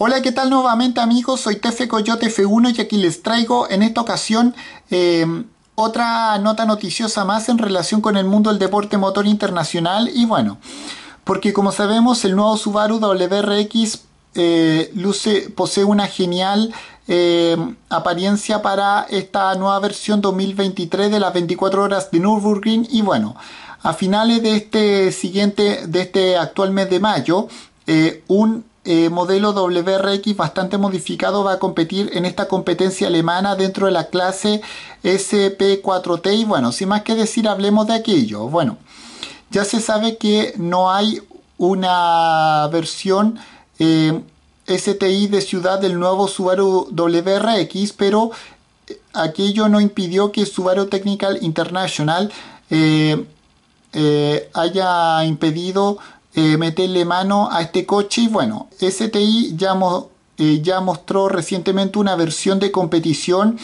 Hola, ¿qué tal nuevamente amigos? Soy Tefe Coyote F1 y aquí les traigo en esta ocasión em, otra nota noticiosa más en relación con el mundo del deporte motor internacional y bueno, porque como sabemos el nuevo Subaru WRX eh, luce, posee una genial em, apariencia para esta nueva versión 2023 de las 24 horas de Nürburgring y bueno, a finales de este siguiente, de este actual mes de mayo, eh, un eh, modelo WRX bastante modificado va a competir en esta competencia alemana dentro de la clase SP4T y bueno, sin más que decir, hablemos de aquello. Bueno, ya se sabe que no hay una versión eh, STI de ciudad del nuevo Subaru WRX, pero eh, aquello no impidió que Subaru Technical International haya impedido eh, meterle mano a este coche. Y bueno, STI ya, eh, ya mostró recientemente una versión de competición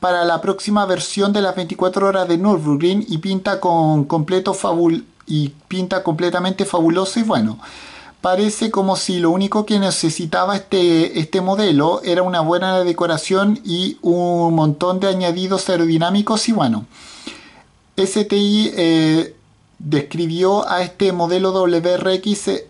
para la próxima versión de las 24 horas de Nürburgring y pinta con completo fabul y pinta completamente fabuloso y bueno parece como si lo único que necesitaba este, este modelo era una buena decoración y un montón de añadidos aerodinámicos y bueno STI eh, describió a este modelo WRX, eh,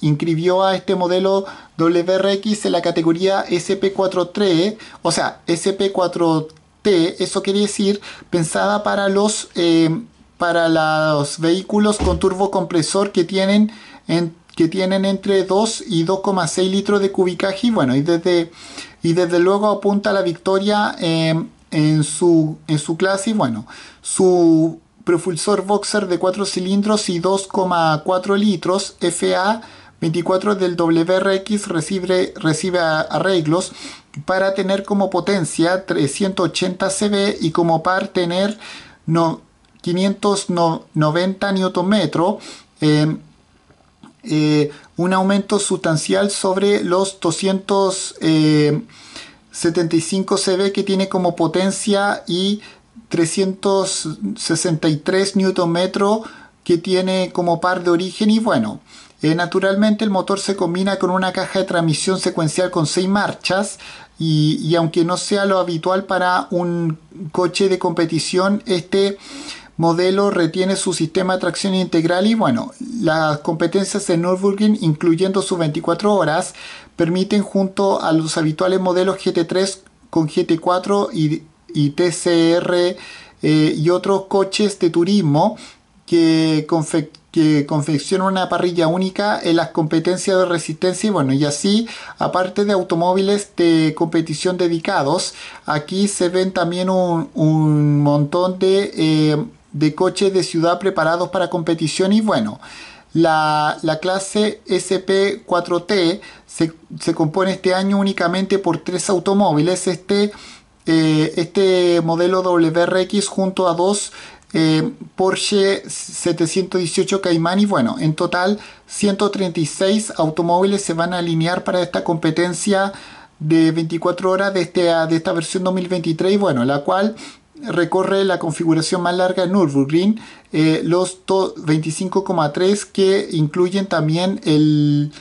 inscribió a este modelo WRX en la categoría sp 43 o sea, SP4T, eso quiere decir pensada para los, eh, para los vehículos con turbocompresor que tienen, que tienen entre 2 y 2,6 litros de cubicaje, y bueno, y desde, y desde luego apunta a la victoria eh, en, su, en su clase, y bueno, su propulsor boxer de 4 cilindros y 2,4 litros FA 24 del WRX recibe, recibe arreglos para tener como potencia 380 CV y como par tener no, 590 Nm. Em, eh, un aumento sustancial sobre los 275 eh, CV que tiene como potencia y 363 Nm que tiene como par de origen y bueno, eh, naturalmente el motor se combina con una caja de transmisión secuencial con 6 marchas y, aunque no sea lo habitual para un coche de competición, este modelo retiene su sistema de tracción integral y bueno, las competencias de Nürburgring, incluyendo sus 24 horas, permiten junto a los habituales modelos GT3 con GT4 y y TCR eh, y otros coches de turismo que, confeccionan una parrilla única en las competencias de resistencia y bueno, y así, aparte de automóviles de competición dedicados, aquí se ven también un, montón de, eh, de coches de ciudad preparados para competición y bueno. La, clase SP4T se, se, compone este año únicamente por tres automóviles. Este eh, este modelo WRX junto a dos eh, Porsche 718 Cayman y bueno, en total 136 automóviles se van a alinear para esta competencia de 24 horas de, este, de esta versión 2023 bueno, la cual recorre la configuración más larga de Nürburgring, eh, los 25,3 que incluyen también el,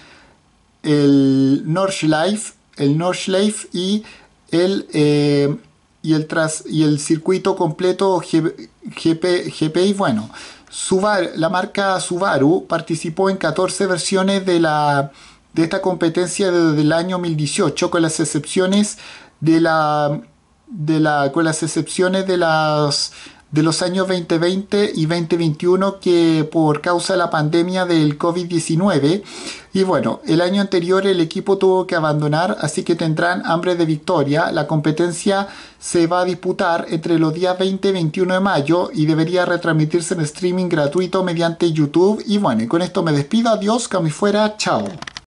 el Nordschleife, el Nordschleife y el, eh, y, el tras, y el circuito completo GP, GPI. Bueno, Subaru, la marca Subaru participó en 14 versiones de, la, de esta competencia desde el año 2018, con las excepciones de la, de la, con las excepciones de las de los años 2020 y 2021 que por causa de la pandemia del COVID-19 y bueno, el año anterior el equipo tuvo que abandonar, así que tendrán hambre de victoria. La competencia se va a disputar entre los días 20 y 21 de mayo y debería retransmitirse en streaming gratuito mediante YouTube y bueno, y con esto me despido, adiós, cami fuera, chao.